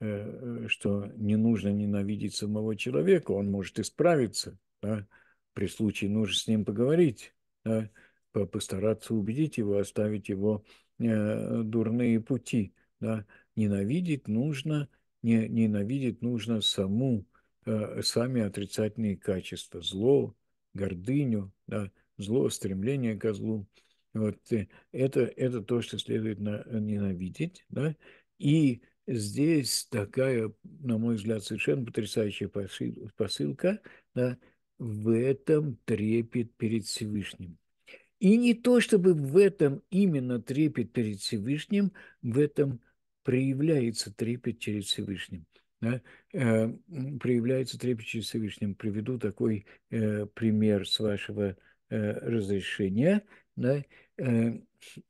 Э, э, что не нужно ненавидеть самого человека, он может исправиться, да, при случае нужно с ним поговорить, да, постараться убедить его, оставить его э, дурные пути. Да. Ненавидеть нужно, не, ненавидеть нужно саму, сами отрицательные качества, зло, гордыню, да, зло, стремление к злу. Вот, это, это то, что следует на, ненавидеть. Да. И здесь такая, на мой взгляд, совершенно потрясающая посылка. Да, в этом трепет перед Всевышним. И не то, чтобы в этом именно трепет перед Всевышним, в этом проявляется трепет перед Всевышним. Да? Э, проявляется трепет перед Всевышним. Приведу такой э, пример с вашего э, разрешения. Да? Э,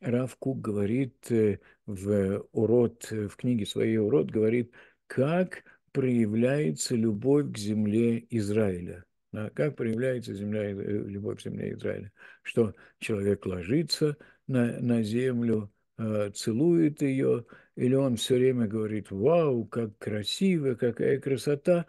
Рав Кук говорит э, в урод, э, в книге своей урод, говорит, как проявляется любовь к земле Израиля. Да, как проявляется земля, э, любовь к земле Израиля? Что человек ложится на, на землю, целует ее, или он все время говорит, вау, как красиво, какая красота.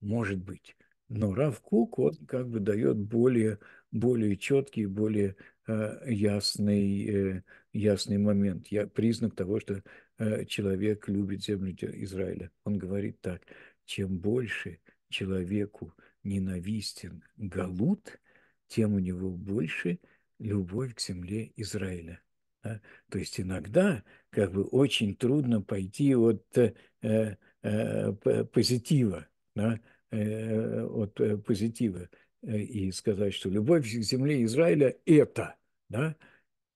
Может быть. Но Рав Кук, он как бы дает более, более четкие, более Э, ясный, э, ясный момент, признак того, что э, человек любит землю Израиля. Он говорит так, чем больше человеку ненавистен Галут, тем у него больше любовь к земле Израиля. Да? То есть иногда как бы очень трудно пойти от э, э, позитива, да? э, от позитива Э, и сказать, что любовь к земле Израиля – это, да,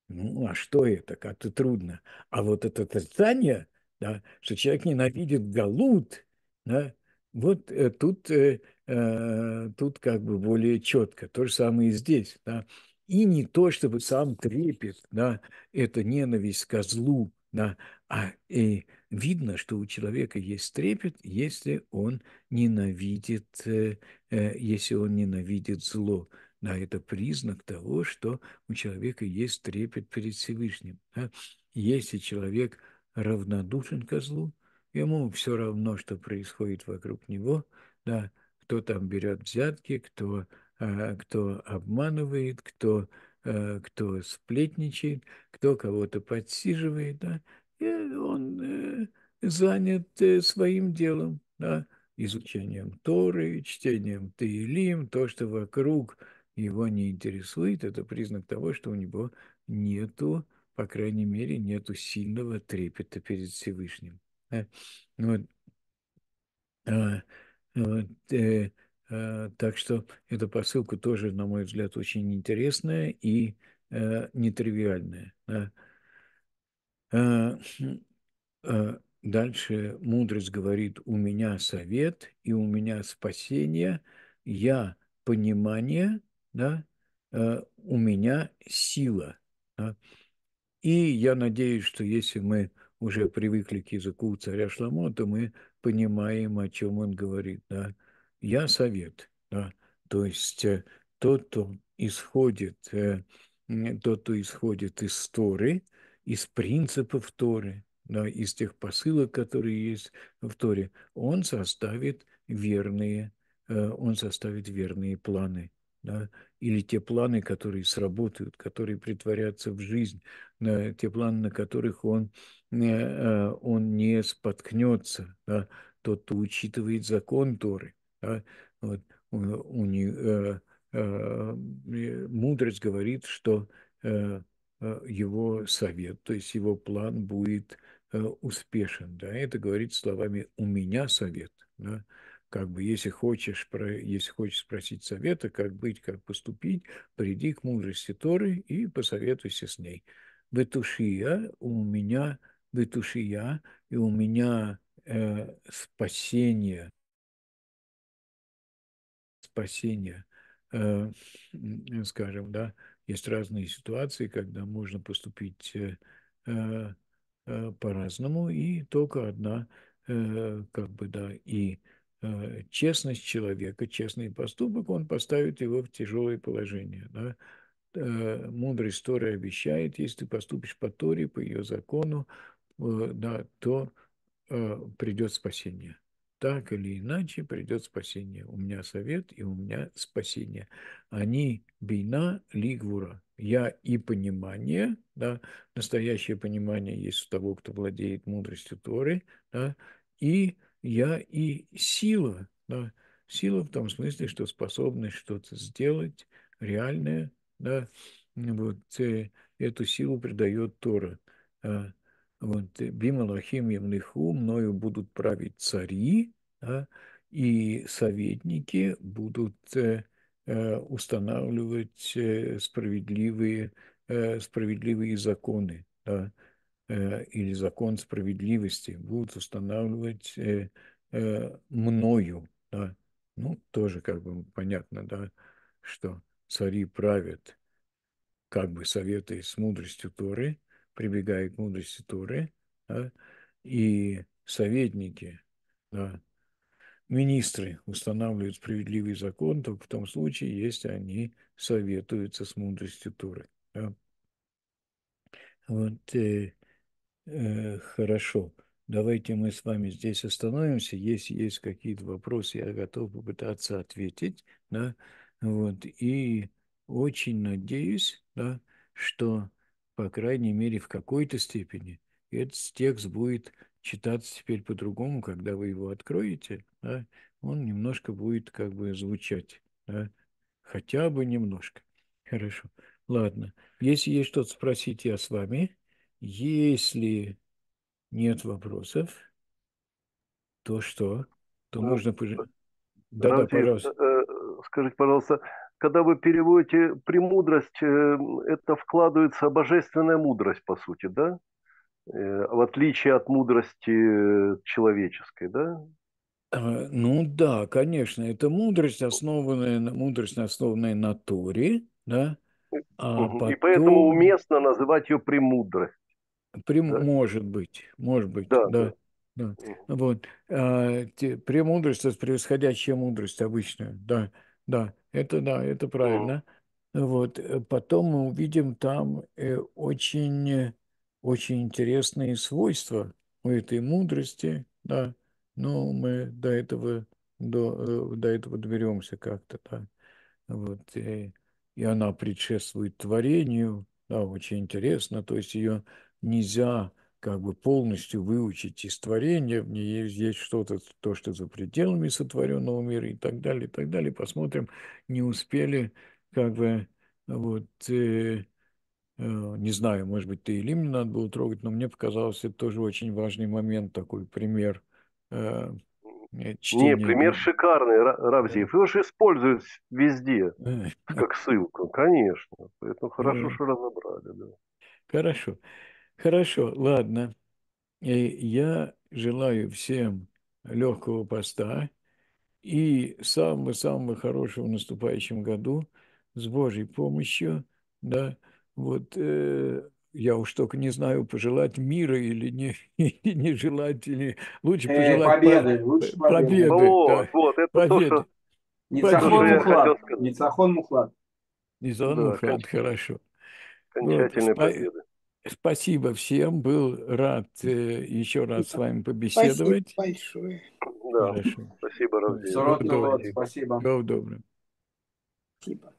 ну, а что это, как-то трудно. А вот это отрицание, да, что человек ненавидит галут, да, вот э, тут, э, э, тут как бы более четко. То же самое и здесь. Да. И не то, чтобы сам трепет, да, это ненависть козлу, да, а и видно, что у человека есть трепет, если он ненавидит, э, э, если он ненавидит зло. Да, это признак того, что у человека есть трепет перед Всевышним. Да? Если человек равнодушен ко злу, ему все равно, что происходит вокруг него, да, кто там берет взятки, кто, а, кто обманывает, кто, э, кто сплетничает, кто кого-то подсиживает, да, он э, занят э, своим делом, да, изучением Торы, чтением Таилим, то, что вокруг его не интересует, это признак того, что у него нету, по крайней мере, нету сильного трепета перед Всевышним. Э, вот. А, вот, а, так что эта посылка тоже, на мой взгляд, очень интересная и нетривиальная. Э, хм, э, дальше мудрость говорит, у меня совет и у меня спасение, я понимание, да, э, у меня сила. Да. И я надеюсь, что если мы уже привыкли к языку царя Шламо, то мы понимаем, о чем он говорит. Да. Я совет, да. то есть тот, кто исходит, тот, кто исходит из Торы – из принципов Торы, да, из тех посылок, которые есть в Торе, он составит верные, э, он составит верные планы. Да, или те планы, которые сработают, которые притворятся в жизнь, да, те планы, на которых он, э, э, он не споткнется. Да, тот, кто учитывает закон Торы. Да, вот, у, у, э, мудрость говорит, что Э, его совет, то есть его план будет э, успешен. Да? Это говорит словами «у меня совет». Да? Как бы, если хочешь, про, если хочешь спросить совета, как быть, как поступить, приди к мудрости Торы и посоветуйся с ней. Бетушия у меня, бетушия, и у меня э, спасение, спасение, э, скажем, да, есть разные ситуации, когда можно поступить э, э, э, по-разному, и только одна, как бы, да, и честность человека, честный поступок, он поставит его в тяжелое положение. Да? Мудрость Торы обещает, если ты поступишь по Торе, по ее закону, да, то придет спасение так или иначе придет спасение. У меня совет и у меня спасение. Они бина лигвура. Я и понимание, да, настоящее понимание есть у того, кто владеет мудростью Торы, да, и я и сила, да, сила в том смысле, что способность что-то сделать реальное, да, вот э, эту силу придает Тора. Э, вот, э, Бим Алохим Евниху, мною будут править цари, да, и советники будут э, э устанавливать э, справедливые, э, справедливые законы, да, э, или закон справедливости, будут устанавливать э, мною, да. Ну, тоже как бы понятно, да, что цари правят как бы советы с мудростью Торы – прибегая к мудрости Торы, да, и советники, да, министры устанавливают справедливый закон, то в том случае, если они советуются с мудростью Торы. Да. Вот э, э, хорошо. Давайте мы с вами здесь остановимся. Если есть какие-то вопросы, я готов попытаться ответить. Да? Вот. И очень надеюсь, да, что по крайней мере, в какой-то степени. Этот текст будет читаться теперь по-другому, когда вы его откроете, да, он немножко будет как бы звучать, да, хотя бы немножко. Хорошо. Ладно. Если есть что-то спросить, я с вами. Если нет вопросов, то что? То а, можно... Да, да, пожалуйста. Э, э, скажите, пожалуйста, когда вы переводите премудрость, э, это вкладывается божественная мудрость, по сути, да? Э, в отличие от мудрости э, человеческой, да? Ну да, конечно, это мудрость, основанная на мудрость, основанная на Торе, да. А И потом... поэтому уместно называть ее премудрость. Прем... Да? Может быть, может быть, да. да. да. да. Вот. А, те, премудрость – это превосходящая мудрость обычная, да да, это да, это правильно. Вот, э, потом мы увидим там э, очень, очень интересные свойства у этой мудрости, да, но мы до этого, до, э, до этого доберемся как-то, да. Вот, и, и она предшествует творению, да, очень интересно, то есть ее нельзя как бы полностью выучить из творения, в ней есть что-то, то, что за пределами сотворенного мира и так далее, и так далее. Посмотрим, не успели, как бы, вот, э, э, не знаю, может быть, ты или мне надо было трогать, но мне показалось, это тоже очень важный момент, такой пример э, э чтения. Не, пример шикарный, Равзиев. Его же используют везде, э, э. как ссылку, конечно. Поэтому хорошо, что разобрали, да. Хорошо. Хорошо, ладно. И э, я желаю всем легкого поста и самого-самого хорошего в наступающем году с Божьей помощью, да, вот э, я уж только не знаю, пожелать мира или не, или не желать, или лучше э, пожелать победы. По, лучше победы. победы ну, да. Вот, это победы. то, что... Ницахон Мухлад. Ницахон Мухлад. Ницахон да, Мухлад, хорошо. Окончательная вот, победа. Спасибо всем. Был рад э, еще раз с вами побеседовать. Спасибо большое. Да, Хорошо. спасибо, Равдин. Всего доброго. Спасибо. Всего доброго. Спасибо.